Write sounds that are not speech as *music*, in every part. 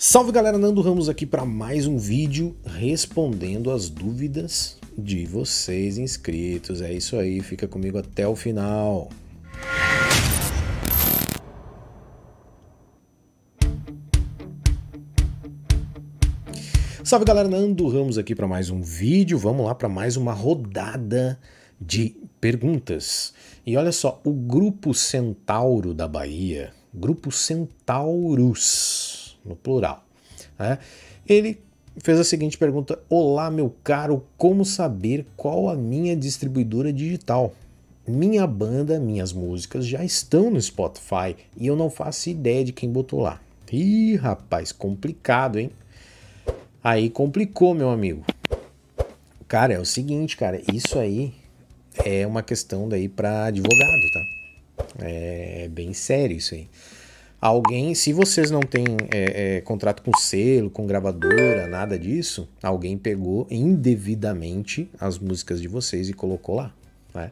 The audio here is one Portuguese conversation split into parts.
Salve galera, Nando Ramos aqui para mais um vídeo respondendo as dúvidas de vocês inscritos. É isso aí, fica comigo até o final. Salve galera, Nando Ramos aqui para mais um vídeo. Vamos lá para mais uma rodada de perguntas. E olha só, o Grupo Centauro da Bahia, Grupo Centauros no plural. Né? Ele fez a seguinte pergunta: Olá, meu caro, como saber qual a minha distribuidora digital? Minha banda, minhas músicas já estão no Spotify e eu não faço ideia de quem botou lá. Ih, rapaz, complicado, hein? Aí complicou, meu amigo. Cara, é o seguinte, cara, isso aí é uma questão daí para advogado, tá? É bem sério isso aí alguém, se vocês não têm é, é, contrato com selo, com gravadora, nada disso, alguém pegou indevidamente as músicas de vocês e colocou lá. Né?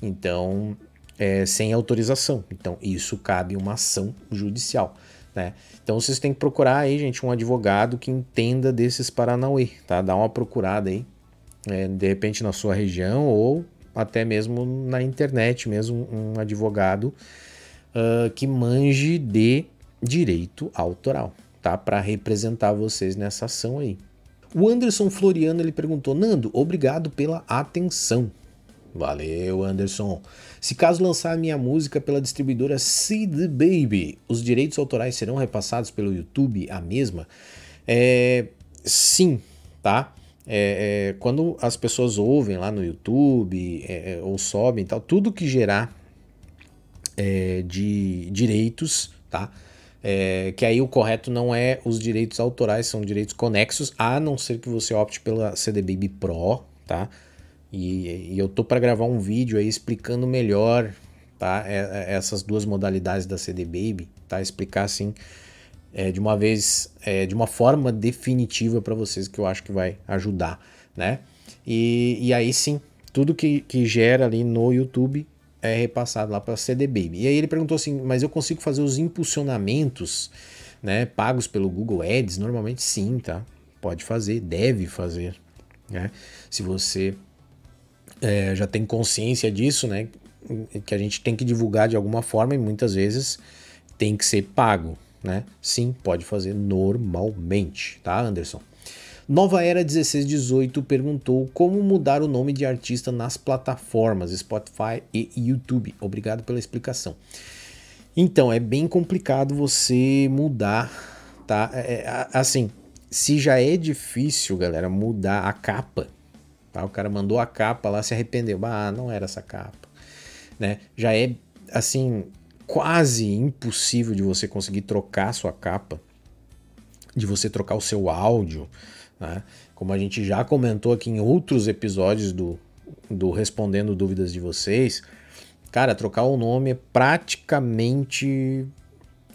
Então, é, sem autorização. Então, isso cabe uma ação judicial. Né? Então vocês têm que procurar aí, gente, um advogado que entenda desses Paranauê, tá? Dá uma procurada aí, é, de repente na sua região ou até mesmo na internet mesmo um advogado uh, que manje de direito autoral, tá? Para representar vocês nessa ação aí. O Anderson Floriano ele perguntou: Nando, obrigado pela atenção. Valeu, Anderson. Se caso lançar minha música pela distribuidora Seed Baby, os direitos autorais serão repassados pelo YouTube a mesma? É, sim, tá? É, é, quando as pessoas ouvem lá no YouTube é, é, ou sobem tal, tudo que gerar é, de direitos, tá? É, que aí o correto não é os direitos autorais, são direitos conexos, a não ser que você opte pela CD Baby Pro, tá? E, e eu tô para gravar um vídeo aí explicando melhor, tá? É, é essas duas modalidades da CD Baby, tá? Explicar assim é, de uma vez, é, de uma forma definitiva para vocês que eu acho que vai ajudar, né? E, e aí sim, tudo que, que gera ali no YouTube é repassado lá para a CDB. E aí ele perguntou assim: mas eu consigo fazer os impulsionamentos né, pagos pelo Google Ads? Normalmente sim, tá? Pode fazer, deve fazer. Né? Se você é, já tem consciência disso, né? Que a gente tem que divulgar de alguma forma e muitas vezes tem que ser pago, né? Sim, pode fazer normalmente, tá, Anderson? Nova Era 1618 perguntou como mudar o nome de artista nas plataformas Spotify e YouTube. Obrigado pela explicação. Então, é bem complicado você mudar, tá? É, é assim, se já é difícil, galera, mudar a capa, tá? O cara mandou a capa lá, se arrependeu. Ah, não era essa capa, né? Já é, assim, quase impossível de você conseguir trocar a sua capa, de você trocar o seu áudio, né? Como a gente já comentou aqui em outros episódios do, do Respondendo Dúvidas de Vocês, cara, trocar o nome é praticamente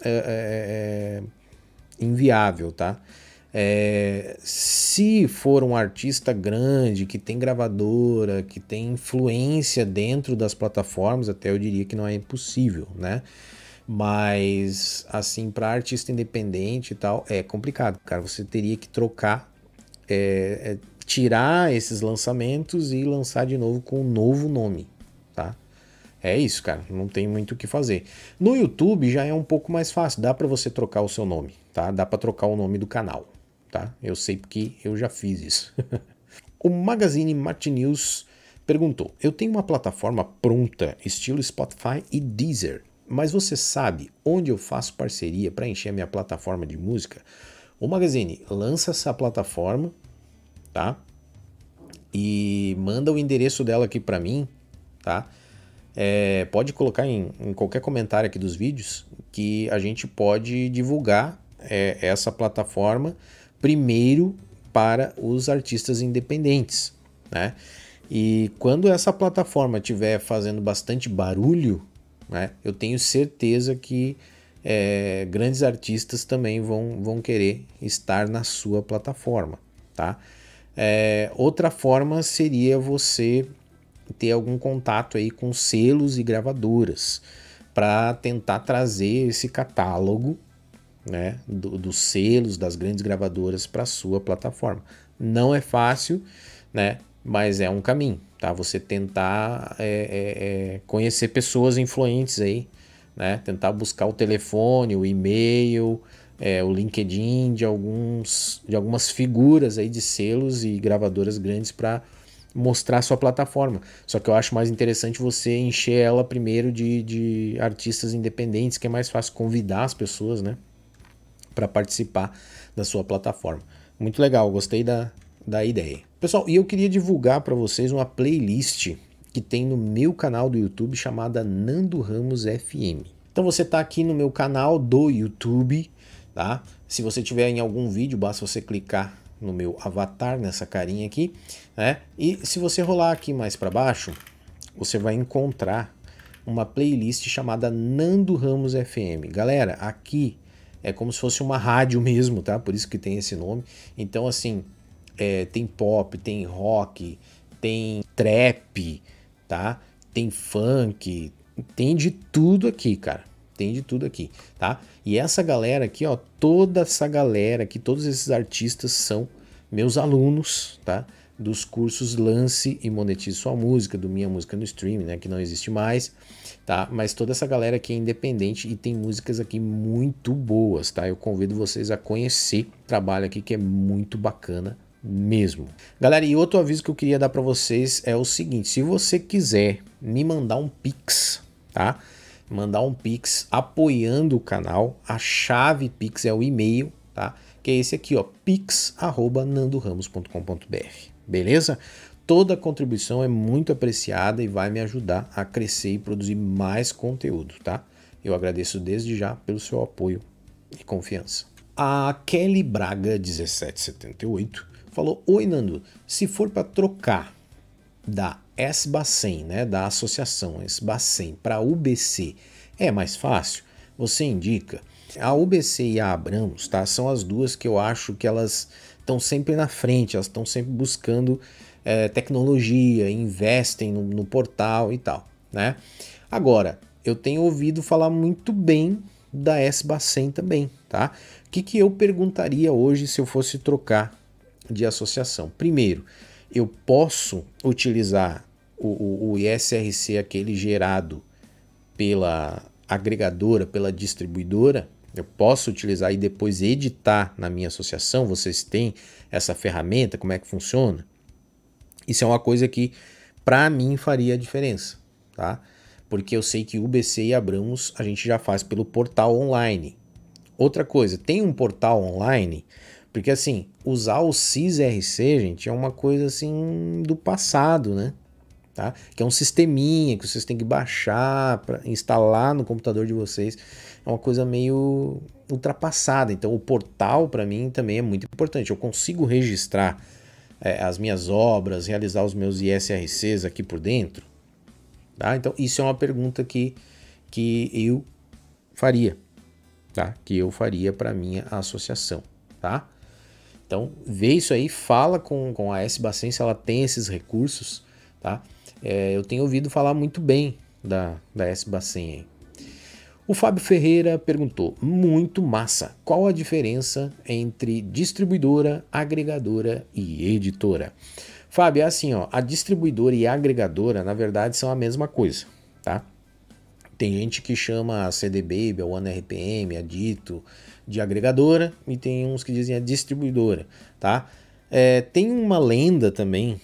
é, é, é, inviável, tá? É, se for um artista grande, que tem gravadora, que tem influência dentro das plataformas, até eu diria que não é impossível, né? Mas, assim, para artista independente e tal, é complicado, cara. Você teria que trocar é, é, tirar esses lançamentos e lançar de novo com um novo nome, tá? É isso, cara. Não tem muito o que fazer. No YouTube já é um pouco mais fácil. Dá para você trocar o seu nome, tá? Dá para trocar o nome do canal, tá? Eu sei porque eu já fiz isso. *laughs* o Magazine Martin News perguntou: Eu tenho uma plataforma pronta, estilo Spotify e Deezer, mas você sabe onde eu faço parceria para encher minha plataforma de música? O Magazine lança essa plataforma, tá? E manda o endereço dela aqui para mim, tá? É, pode colocar em, em, qualquer comentário aqui dos vídeos que a gente pode divulgar é, essa plataforma primeiro para os artistas independentes, né? E quando essa plataforma estiver fazendo bastante barulho, né, eu tenho certeza que é, grandes artistas também vão, vão querer estar na sua plataforma, tá? É, outra forma seria você ter algum contato aí com selos e gravadoras para tentar trazer esse catálogo né, do, dos selos das grandes gravadoras para sua plataforma. Não é fácil, né, mas é um caminho, tá? Você tentar é, é, é conhecer pessoas influentes aí, né? Tentar buscar o telefone, o e-mail, é, o LinkedIn de, alguns, de algumas figuras aí de selos e gravadoras grandes para mostrar sua plataforma. Só que eu acho mais interessante você encher ela primeiro de, de artistas independentes, que é mais fácil convidar as pessoas né, para participar da sua plataforma. Muito legal, gostei da, da ideia. Pessoal, e eu queria divulgar para vocês uma playlist que tem no meu canal do YouTube chamada Nando Ramos FM. Então você está aqui no meu canal do YouTube, tá? Se você tiver em algum vídeo, basta você clicar no meu avatar, nessa carinha aqui, né? E se você rolar aqui mais para baixo, você vai encontrar uma playlist chamada Nando Ramos FM. Galera, aqui é como se fosse uma rádio mesmo, tá? Por isso que tem esse nome. Então, assim, é, tem pop, tem rock, tem trap, tá? Tem funk, tem de tudo aqui, cara. Tem de tudo aqui, tá? E essa galera aqui, ó, toda essa galera aqui, todos esses artistas são meus alunos, tá? Dos cursos Lance e Monetize Sua Música, do Minha Música no Stream, né? Que não existe mais, tá? Mas toda essa galera aqui é independente e tem músicas aqui muito boas, tá? Eu convido vocês a conhecer o trabalho aqui que é muito bacana mesmo. Galera, e outro aviso que eu queria dar para vocês é o seguinte, se você quiser me mandar um Pix, tá? mandar um pix apoiando o canal. A chave pix é o e-mail, tá? Que é esse aqui, ó, pix@nandoramos.com.br. Beleza? Toda contribuição é muito apreciada e vai me ajudar a crescer e produzir mais conteúdo, tá? Eu agradeço desde já pelo seu apoio e confiança. A Kelly Braga 1778 falou: "Oi Nando, se for para trocar da SBACEN, né, da associação SBACEN, para a UBC, é mais fácil? Você indica. A UBC e a Abramos tá, são as duas que eu acho que elas estão sempre na frente, elas estão sempre buscando é, tecnologia, investem no, no portal e tal. Né? Agora, eu tenho ouvido falar muito bem da SBACEN também, tá? O que, que eu perguntaria hoje se eu fosse trocar de associação? Primeiro, eu posso utilizar o, o, o ISRC, aquele gerado pela agregadora, pela distribuidora, eu posso utilizar e depois editar na minha associação. Vocês têm essa ferramenta? Como é que funciona? Isso é uma coisa que, para mim, faria diferença, tá? Porque eu sei que UBC e Abramos a gente já faz pelo portal online. Outra coisa, tem um portal online, porque assim, usar o CISRC, gente, é uma coisa assim do passado, né? Tá? Que é um sisteminha que vocês têm que baixar para instalar no computador de vocês. É uma coisa meio ultrapassada. Então o portal para mim também é muito importante. Eu consigo registrar é, as minhas obras, realizar os meus ISRCs aqui por dentro. Tá? Então isso é uma pergunta que, que eu faria, tá? Que eu faria para minha associação, tá? Então vê isso aí, fala com, com a S Bacen se ela tem esses recursos, tá? É, eu tenho ouvido falar muito bem da, da S-Bacen. O Fábio Ferreira perguntou: muito massa, qual a diferença entre distribuidora, agregadora e editora? Fábio, é assim, ó, a distribuidora e a agregadora, na verdade, são a mesma coisa, tá? Tem gente que chama a CD Baby, a One RPM, a Dito de agregadora e tem uns que dizem a distribuidora, tá? É, tem uma lenda também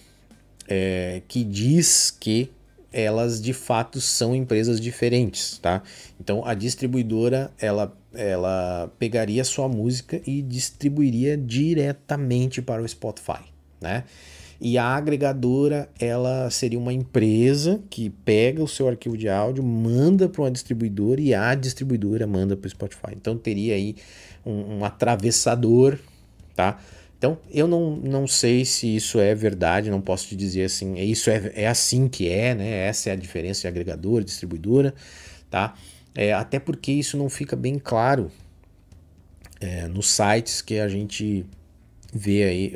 é, que diz que elas de fato são empresas diferentes, tá? Então a distribuidora ela ela pegaria sua música e distribuiria diretamente para o Spotify, né? E a agregadora ela seria uma empresa que pega o seu arquivo de áudio, manda para uma distribuidora e a distribuidora manda para o Spotify. Então teria aí um, um atravessador, tá? Então, eu não, não sei se isso é verdade, não posso te dizer assim, é isso é, é assim que é, né? Essa é a diferença de agregador, distribuidora, tá? É, até porque isso não fica bem claro é, nos sites que a gente vê aí,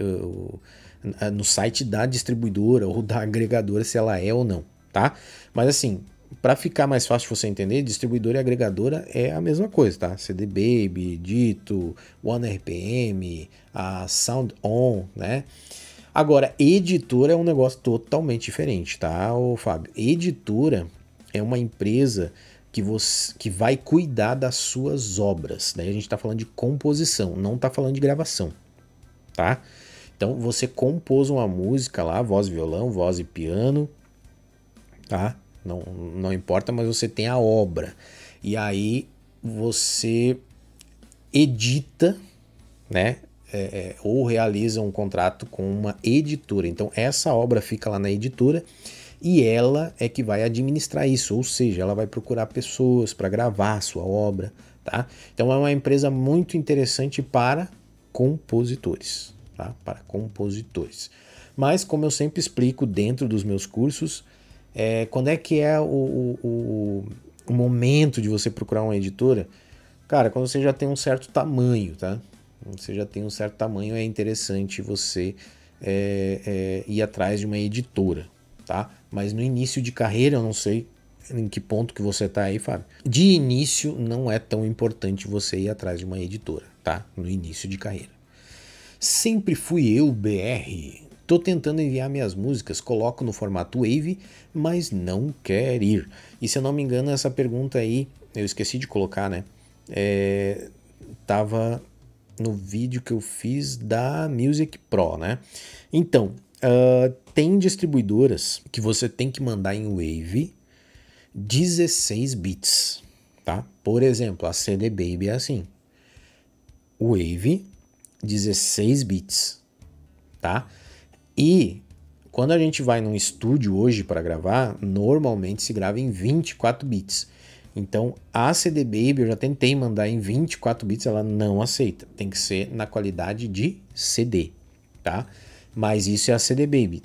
no site da distribuidora ou da agregadora, se ela é ou não, tá? Mas assim, para ficar mais fácil você entender, distribuidora e agregadora é a mesma coisa, tá? CD Baby, Dito, OneRPM, a Sound On, né? Agora, editora é um negócio totalmente diferente, tá, ô Fábio? Editora é uma empresa que, você, que vai cuidar das suas obras. Daí né? a gente está falando de composição, não está falando de gravação, tá? Então você compôs uma música lá, voz e violão, voz e piano, tá? não, não importa, mas você tem a obra. E aí você edita, né? É, é, ou realiza um contrato com uma editora. Então, essa obra fica lá na editora e ela é que vai administrar isso, ou seja, ela vai procurar pessoas para gravar a sua obra, tá? Então, é uma empresa muito interessante para compositores, tá? Para compositores. Mas, como eu sempre explico dentro dos meus cursos, é, quando é que é o, o, o, momento de você procurar uma editora? Cara, quando você já tem um certo tamanho, tá? Você já tem um certo tamanho, é interessante você é, é, ir atrás de uma editora, tá? Mas no início de carreira, eu não sei em que ponto que você tá aí, Fábio. De início, não é tão importante você ir atrás de uma editora, tá? No início de carreira. Sempre fui eu, BR. Tô tentando enviar minhas músicas, coloco no formato Wave, mas não quer ir. E se eu não me engano, essa pergunta aí, eu esqueci de colocar, né? É, tava no vídeo que eu fiz da Music Pro, né? Então, uh, tem distribuidoras que você tem que mandar em Wave 16 bits, tá? Por exemplo, a CD Baby é assim. Wave 16 bits, tá? E quando a gente vai num estúdio hoje para gravar, normalmente se grava em 24 bits. Então a CD Baby eu já tentei mandar em 24 bits, ela não aceita. Tem que ser na qualidade de CD, tá? Mas isso é a CD Baby.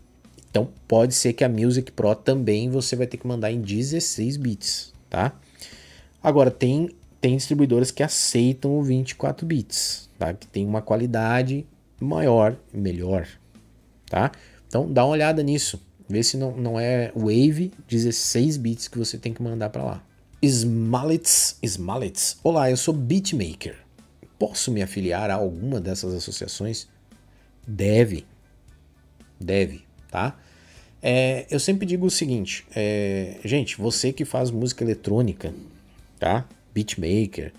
Então pode ser que a Music Pro também você vai ter que mandar em 16 bits, tá? Agora tem tem distribuidoras que aceitam o 24 bits, tá? Que tem uma qualidade maior, melhor, tá? Então dá uma olhada nisso, vê se não, não é Wave 16 bits que você tem que mandar para lá. Smallets, Smallets, olá, eu sou beatmaker. Posso me afiliar a alguma dessas associações? Deve, deve, tá? É, eu sempre digo o seguinte, é, gente, você que faz música eletrônica, tá? Beatmaker,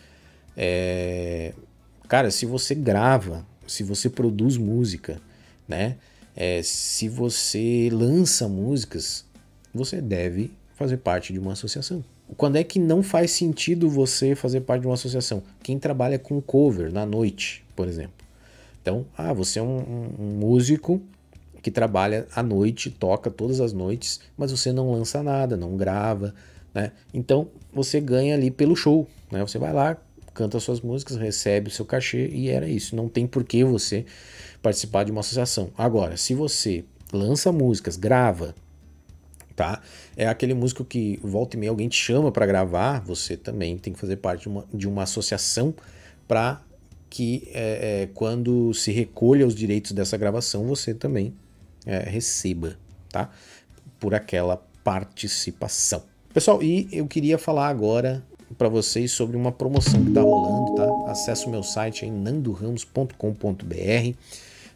é, cara, se você grava, se você produz música, né? É, se você lança músicas, você deve fazer parte de uma associação. Quando é que não faz sentido você fazer parte de uma associação? Quem trabalha com cover na noite, por exemplo. Então, ah, você é um, um, músico que trabalha à noite, toca todas as noites, mas você não lança nada, não grava, né? Então você ganha ali pelo show, né? Você vai lá, canta suas músicas, recebe o seu cachê e era isso. Não tem por que você participar de uma associação. Agora, se você lança músicas, grava, tá? É aquele músico que volta e meia alguém te chama para gravar, você também tem que fazer parte de uma, de uma associação para que é, é, quando se recolha os direitos dessa gravação, você também é, receba, tá? Por aquela participação. Pessoal, e eu queria falar agora para vocês sobre uma promoção que está rolando, tá? Acesse o meu site aí, nandoramos.com.br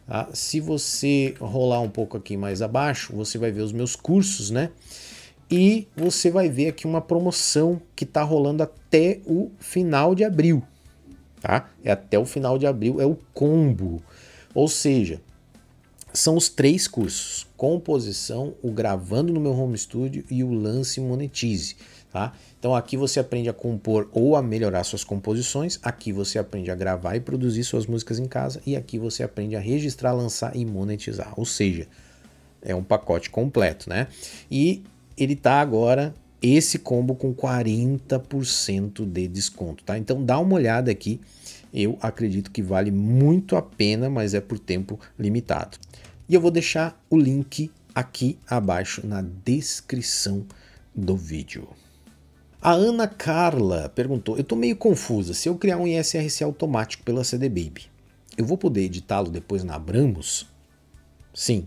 Tá? Se você rolar um pouco aqui mais abaixo, você vai ver os meus cursos, né? E você vai ver aqui uma promoção que está rolando até o final de abril, tá? É até o final de abril, é o combo. Ou seja, são os três cursos: composição, o gravando no meu home studio e o lance monetize. Tá? Então aqui você aprende a compor ou a melhorar suas composições, aqui você aprende a gravar e produzir suas músicas em casa e aqui você aprende a registrar, lançar e monetizar. Ou seja, é um pacote completo, né? E ele tá agora esse combo com 40% de desconto, tá? Então dá uma olhada aqui. Eu acredito que vale muito a pena, mas é por tempo limitado. E eu vou deixar o link aqui abaixo na descrição do vídeo. A Ana Carla perguntou: Eu estou meio confusa. Se eu criar um ISRC automático pela CD Baby, eu vou poder editá-lo depois na Abramos? Sim,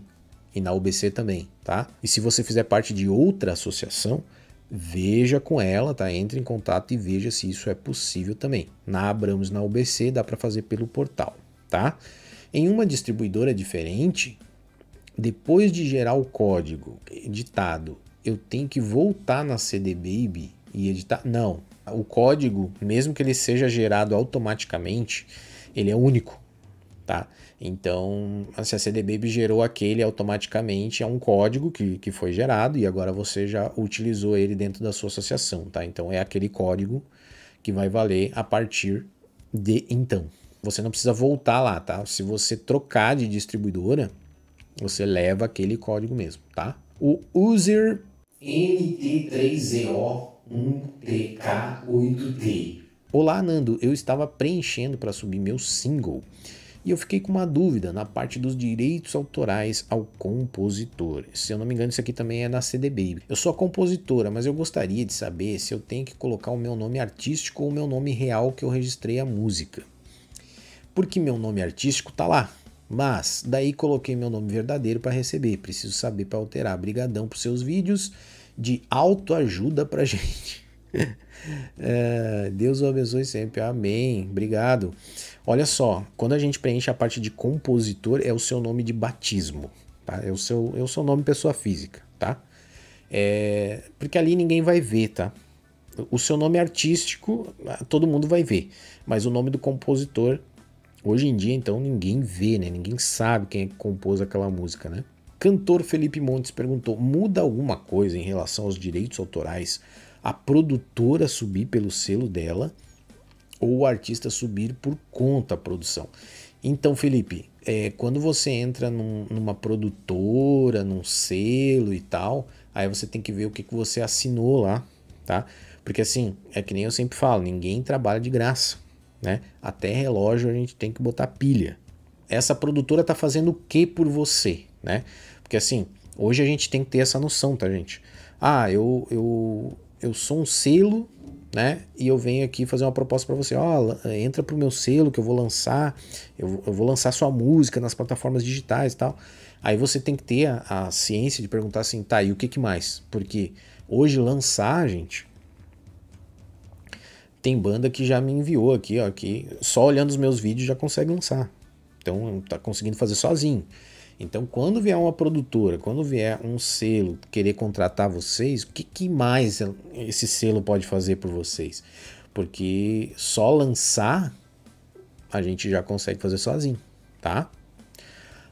e na UBC também, tá? E se você fizer parte de outra associação, veja com ela, tá? Entre em contato e veja se isso é possível também. Na Abramos, na UBC, dá para fazer pelo portal, tá? Em uma distribuidora diferente, depois de gerar o código editado, eu tenho que voltar na CD Baby e editar. Tá, não. O código, mesmo que ele seja gerado automaticamente, ele é único, tá? Então, se a CDBaby gerou aquele automaticamente, é um código que, que foi gerado e agora você já utilizou ele dentro da sua associação, tá? Então, é aquele código que vai valer a partir de então. Você não precisa voltar lá, tá? Se você trocar de distribuidora, você leva aquele código mesmo, tá? O user nt 3 o 1TK8D. Olá, Nando. Eu estava preenchendo para subir meu single e eu fiquei com uma dúvida na parte dos direitos autorais ao compositor. Se eu não me engano, isso aqui também é na CDB. Eu sou a compositora, mas eu gostaria de saber se eu tenho que colocar o meu nome artístico ou o meu nome real que eu registrei a música. Porque meu nome artístico tá lá, mas daí coloquei meu nome verdadeiro para receber. Preciso saber para alterar. Brigadão por seus vídeos de autoajuda para gente. *laughs* é, Deus o abençoe sempre. Amém. Obrigado. Olha só, quando a gente preenche a parte de compositor, é o seu nome de batismo, tá? É o seu, é o seu nome pessoa física, tá? É, porque ali ninguém vai ver, tá? O seu nome artístico, todo mundo vai ver, mas o nome do compositor, hoje em dia, então, ninguém vê, né? Ninguém sabe quem é que compôs aquela música, né? Cantor Felipe Montes perguntou: muda alguma coisa em relação aos direitos autorais a produtora subir pelo selo dela ou o artista subir por conta da produção? Então, Felipe, é, quando você entra num, numa produtora, num selo e tal, aí você tem que ver o que, que você assinou lá, tá? Porque assim, é que nem eu sempre falo: ninguém trabalha de graça, né? Até relógio a gente tem que botar pilha. Essa produtora tá fazendo o que por você, né? Porque assim, hoje a gente tem que ter essa noção, tá, gente? Ah, eu, eu, eu sou um selo, né? E eu venho aqui fazer uma proposta para você. Ó, oh, entra pro meu selo que eu vou lançar, eu, eu vou lançar sua música nas plataformas digitais e tal. Aí você tem que ter a, a ciência de perguntar assim, tá, e o que, que mais? Porque hoje lançar, gente, tem banda que já me enviou aqui, ó, que só olhando os meus vídeos já consegue lançar. Então tá conseguindo fazer sozinho. Então, quando vier uma produtora, quando vier um selo querer contratar vocês, o que, que mais esse selo pode fazer por vocês? Porque só lançar a gente já consegue fazer sozinho, tá?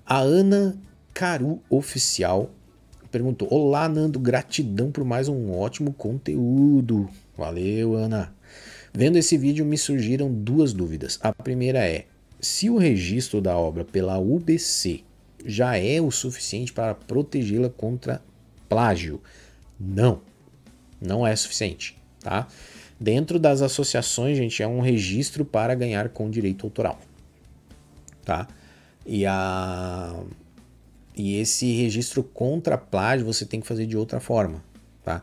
A Ana Caru Oficial perguntou: Olá, Nando, gratidão por mais um ótimo conteúdo. Valeu, Ana. Vendo esse vídeo, me surgiram duas dúvidas. A primeira é: se o registro da obra pela UBC já é o suficiente para protegê-la contra plágio. Não, não é suficiente, tá? Dentro das associações, gente, é um registro para ganhar com direito autoral, tá? E a e esse registro contra plágio você tem que fazer de outra forma, tá?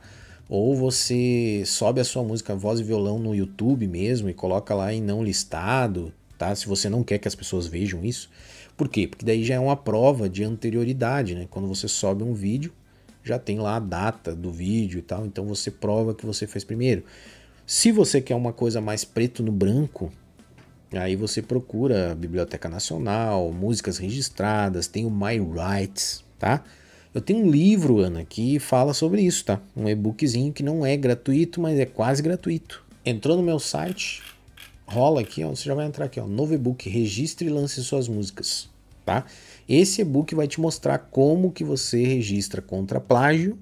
Ou você sobe a sua música voz e violão no YouTube mesmo e coloca lá em não listado, tá? Se você não quer que as pessoas vejam isso, por quê? Porque daí já é uma prova de anterioridade, né? Quando você sobe um vídeo, já tem lá a data do vídeo e tal, então você prova que você fez primeiro. Se você quer uma coisa mais preto no branco, aí você procura a Biblioteca Nacional, músicas registradas, tem o My Rights, tá? Eu tenho um livro, Ana, que fala sobre isso, tá? Um e-bookzinho que não é gratuito, mas é quase gratuito. Entrou no meu site, rola aqui, ó, você já vai entrar aqui, ó, novo e-book, registre e lance suas músicas, tá? Esse e-book vai te mostrar como que você registra contra plágio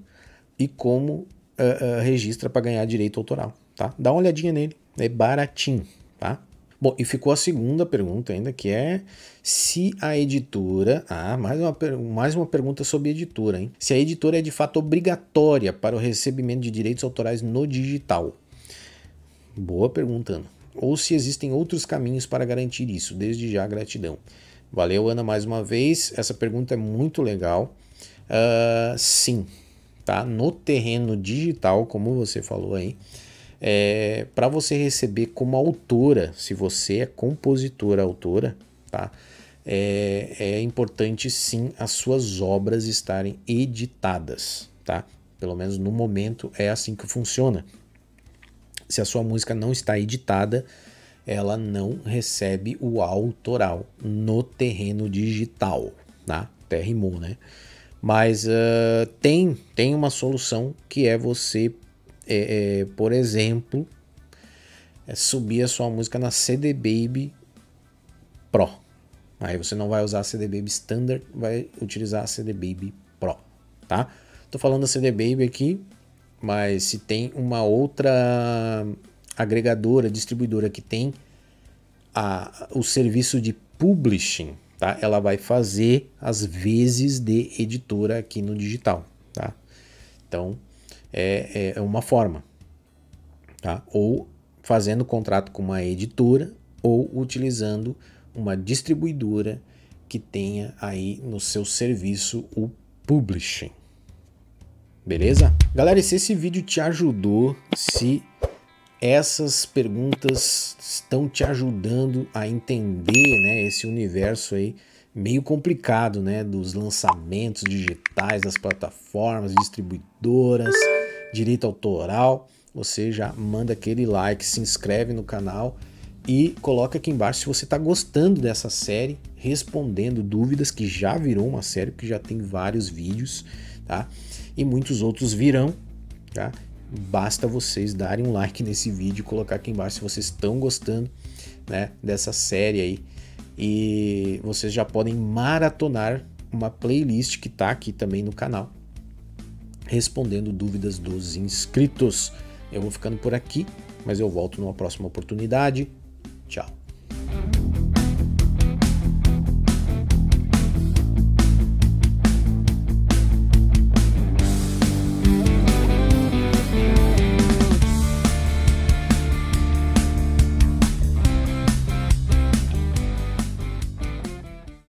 e como uh, uh, registra para ganhar direito autoral, tá? Dá uma olhadinha nele, é baratinho, tá? Bom, e ficou a segunda pergunta ainda, que é se a editora. Ah, mais uma, mais uma pergunta sobre editora, hein? Se a editora é de fato obrigatória para o recebimento de direitos autorais no digital. Boa perguntando ou se existem outros caminhos para garantir isso. Desde já, gratidão. Valeu, Ana, mais uma vez. Essa pergunta é muito legal. Uh, sim, tá? No terreno digital, como você falou aí, é, para você receber como autora, se você é compositora, autora, tá? É, é importante sim as suas obras estarem editadas, tá? Pelo menos no momento é assim que funciona se a sua música não está editada, ela não recebe o autoral no terreno digital, tá? Até né? Mas uh, tem, tem uma solução que é você, é, é, por exemplo, é subir a sua música na CD Baby Pro. Aí você não vai usar a CD Baby Standard, vai utilizar a CD Baby Pro, tá? Tô falando da CD Baby aqui mas se tem uma outra agregadora, distribuidora que tem a, o serviço de publishing, tá? Ela vai fazer as vezes de editora aqui no digital, tá? Então é, é, é uma forma, tá? Ou fazendo contrato com uma editora ou utilizando uma distribuidora que tenha aí no seu serviço o publishing. Beleza? Galera, se esse vídeo te ajudou, se essas perguntas estão te ajudando a entender né, esse universo aí meio complicado né, dos lançamentos digitais, das plataformas, distribuidoras, direito autoral, você já manda aquele like, se inscreve no canal e coloca aqui embaixo se você está gostando dessa série, respondendo dúvidas que já virou uma série, que já tem vários vídeos, tá? e muitos outros virão, tá? Basta vocês darem um like nesse vídeo colocar aqui embaixo se vocês estão gostando, né, dessa série aí. E vocês já podem maratonar uma playlist que tá aqui também no canal, respondendo dúvidas dos inscritos. Eu vou ficando por aqui, mas eu volto numa próxima oportunidade. Tchau.